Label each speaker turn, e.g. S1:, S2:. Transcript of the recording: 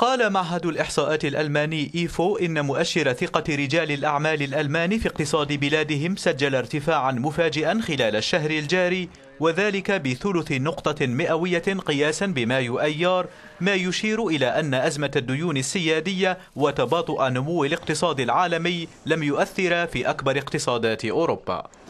S1: قال معهد الإحصاءات الألماني إيفو إن مؤشر ثقة رجال الأعمال الألمان في اقتصاد بلادهم سجل ارتفاعا مفاجئا خلال الشهر الجاري وذلك بثلث نقطة مئوية قياسا بمايو أيار ما يشير إلى أن أزمة الديون السيادية وتباطؤ نمو الاقتصاد العالمي لم يؤثر في أكبر اقتصادات أوروبا